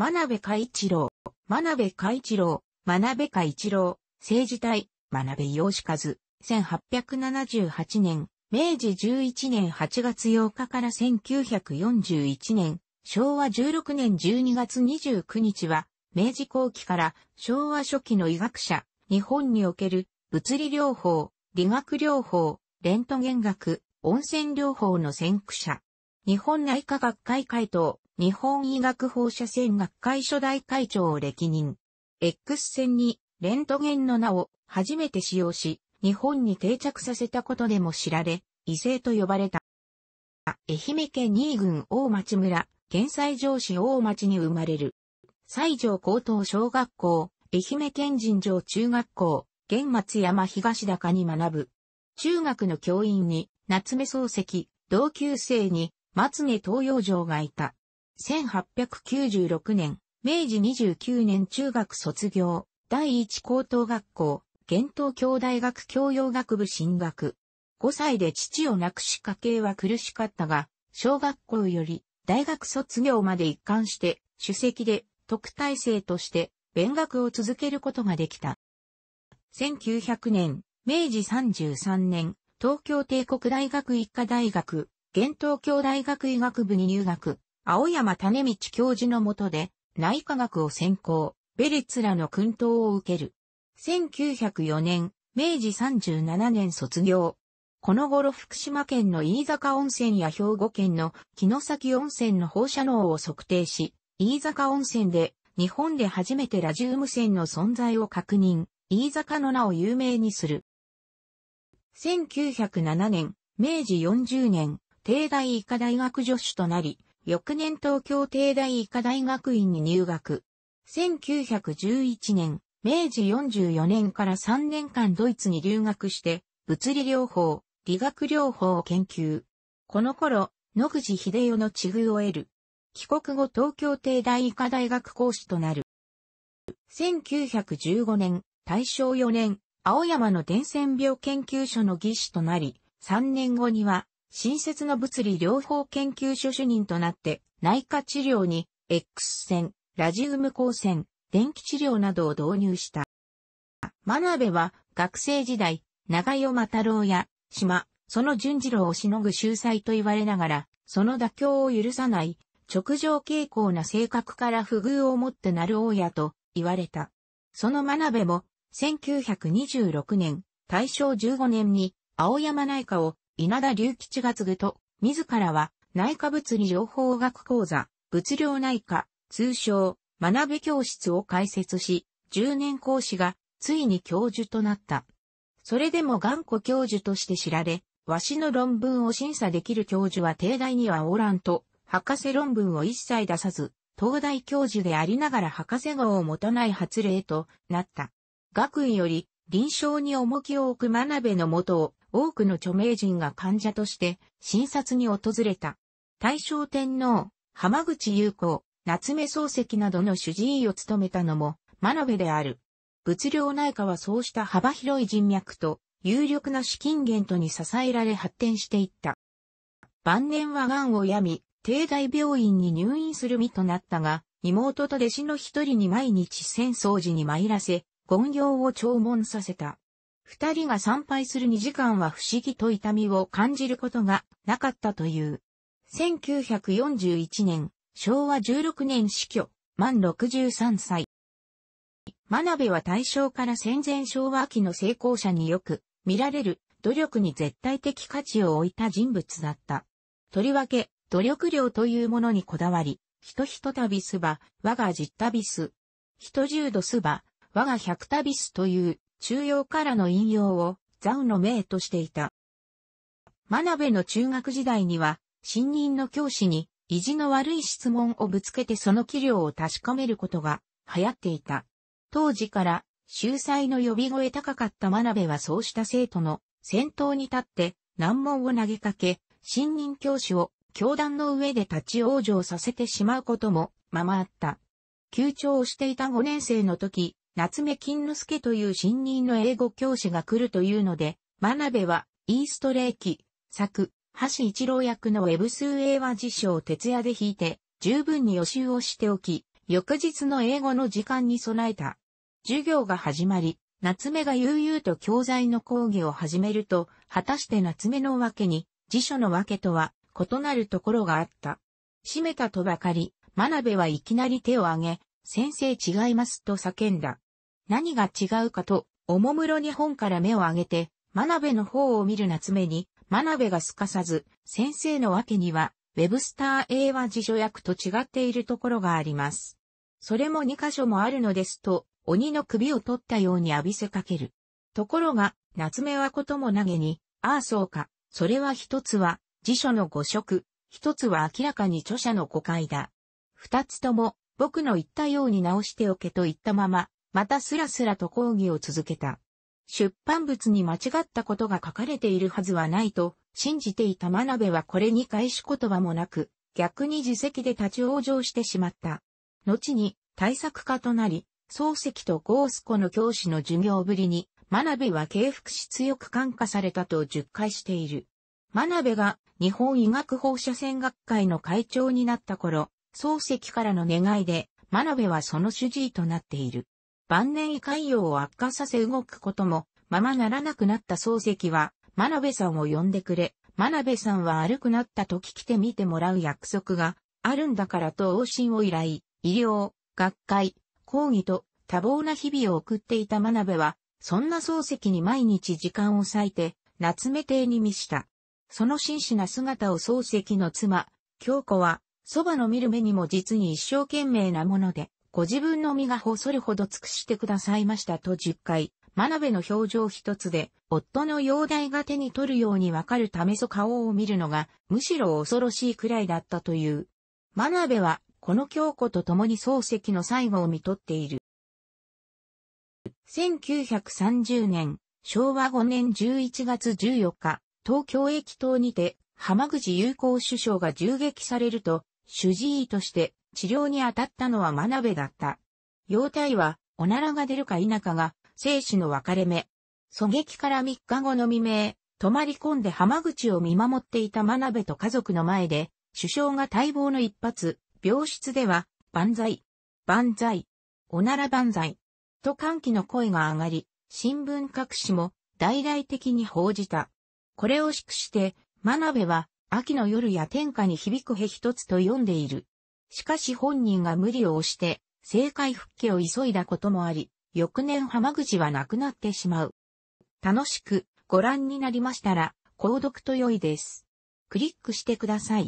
真鍋海一郎、真鍋海一郎、真鍋海一郎、政治体、真鍋洋志和、1878年、明治11年8月8日から1941年、昭和16年12月29日は、明治後期から昭和初期の医学者、日本における物理療法、理学療法、レントゲン学、温泉療法の先駆者、日本内科学会会頭、日本医学放射線学会初代会長を歴任。X 線にレントゲンの名を初めて使用し、日本に定着させたことでも知られ、異性と呼ばれた。愛媛県新郡大町村、県西城市大町に生まれる。西条高等小学校、愛媛県人城中学校、現松山東高に学ぶ。中学の教員に、夏目漱石、同級生に、松根東洋城がいた。1896年、明治29年中学卒業、第一高等学校、現東京大学教養学部進学。5歳で父を亡くし家計は苦しかったが、小学校より大学卒業まで一貫して、主席で特待生として、勉学を続けることができた。1900年、明治33年、東京帝国大学医科大学、現東京大学医学部に入学、青山種道教授の下で、内科学を専攻、ベレッツらの訓導を受ける。1904年、明治37年卒業。この頃福島県の飯坂温泉や兵庫県の木の先温泉の放射能を測定し、飯坂温泉で日本で初めてラジウム線の存在を確認、飯坂の名を有名にする。1907年、明治40年、帝大医科大学助手となり、翌年東京帝大医科大学院に入学。1911年、明治44年から3年間ドイツに留学して、物理療法、理学療法を研究。この頃、野口秀夫の地遇を得る。帰国後東京帝大医科大学講師となる。1915年、大正4年、青山の伝染病研究所の技師となり、3年後には新設の物理療法研究所主任となって、内科治療に、X 線、ラジウム光線、電気治療などを導入した。真鍋は、学生時代、長代又太郎や、島、その順次郎をしのぐ秀才と言われながら、その妥協を許さない、直上傾向な性格から不遇をもってなる大家と言われた。その真鍋も、1926年、大正15年に、青山内科を稲田隆吉が継ぐと、自らは内科物理情報学講座、物量内科、通称、学び教室を開設し、10年講師がついに教授となった。それでも頑固教授として知られ、わしの論文を審査できる教授は帝大にはおらんと、博士論文を一切出さず、東大教授でありながら博士号を持たない発令となった。学位より臨床に重きを置く学鍋のもとを多くの著名人が患者として診察に訪れた。大正天皇、浜口優子、夏目漱石などの主治医を務めたのも、真鍋である。物量内科はそうした幅広い人脈と、有力な資金源とに支えられ発展していった。晩年は癌を病み、帝大病院に入院する身となったが、妹と弟子の一人に毎日戦争時に参らせ、権行を弔問させた。二人が参拝する二時間は不思議と痛みを感じることがなかったという。1941年、昭和16年死去、満63歳。真鍋は大正から戦前昭和期の成功者によく見られる努力に絶対的価値を置いた人物だった。とりわけ、努力量というものにこだわり、人人旅すば、我が十旅す。人十度すば、我が百旅すという中庸からの引用をザウの名としていた。真鍋の中学時代には、新任の教師に意地の悪い質問をぶつけてその器量を確かめることが流行っていた。当時から秀才の呼び声高かった真鍋はそうした生徒の先頭に立って難問を投げかけ、新任教師を教団の上で立ち往生させてしまうこともままあった。休長をしていた5年生の時、夏目金之助という新任の英語教師が来るというので、真鍋は、イーストレイキ、作、橋一郎役のウェブ数英和辞書を徹夜で弾いて、十分に予習をしておき、翌日の英語の時間に備えた。授業が始まり、夏目が悠々と教材の講義を始めると、果たして夏目の訳に、辞書の訳とは異なるところがあった。閉めたとばかり、真鍋はいきなり手を挙げ、先生違いますと叫んだ。何が違うかと、おもむろに本から目を上げて、真鍋の方を見る夏目に、真鍋がすかさず、先生のわけには、ウェブスター英和辞書訳と違っているところがあります。それも二箇所もあるのですと、鬼の首を取ったように浴びせかける。ところが、夏目はことも投げに、ああそうか、それは一つは、辞書の誤色、一つは明らかに著者の誤解だ。二つとも、僕の言ったように直しておけと言ったまま、またスラスラと講義を続けた。出版物に間違ったことが書かれているはずはないと信じていた真鍋はこれに返し言葉もなく、逆に自責で立ち往生してしまった。後に対策家となり、漱石とゴースコの教師の授業ぶりに、真鍋は敬服し強く感化されたと述懐している。真鍋が日本医学放射線学会の会長になった頃、漱石からの願いで、真鍋はその主治医となっている。晩年胃潰瘍を悪化させ動くことも、ままならなくなった漱石は、真鍋さんを呼んでくれ、真鍋さんは悪くなった時来て見てもらう約束があるんだからと往診を依頼、医療、学会、講義と多忙な日々を送っていた真鍋は、そんな漱石に毎日時間を割いて、夏目邸に見した。その真摯な姿を漱石の妻、京子は、そばの見る目にも実に一生懸命なもので、ご自分の身が細るほど尽くしてくださいましたと10回、真鍋の表情一つで、夫の容体が手に取るようにわかるためそ顔を見るのが、むしろ恐ろしいくらいだったという。真鍋は、この京子と共に漱石の最後を見とっている。1930年、昭和5年11月14日、東京駅等にて、浜口友好首相が銃撃されると、主治医として治療に当たったのは真鍋だった。容体は、おならが出るか否かが、生死の分かれ目。狙撃から3日後の未明、泊まり込んで浜口を見守っていた真鍋と家族の前で、首相が待望の一発、病室では、万歳、万歳、おなら万歳、と歓喜の声が上がり、新聞各紙も大々的に報じた。これを祝して、真鍋は、秋の夜や天下に響くへ一つと読んでいる。しかし本人が無理を押して、政界復帰を急いだこともあり、翌年浜口は亡くなってしまう。楽しくご覧になりましたら、購読と良いです。クリックしてください。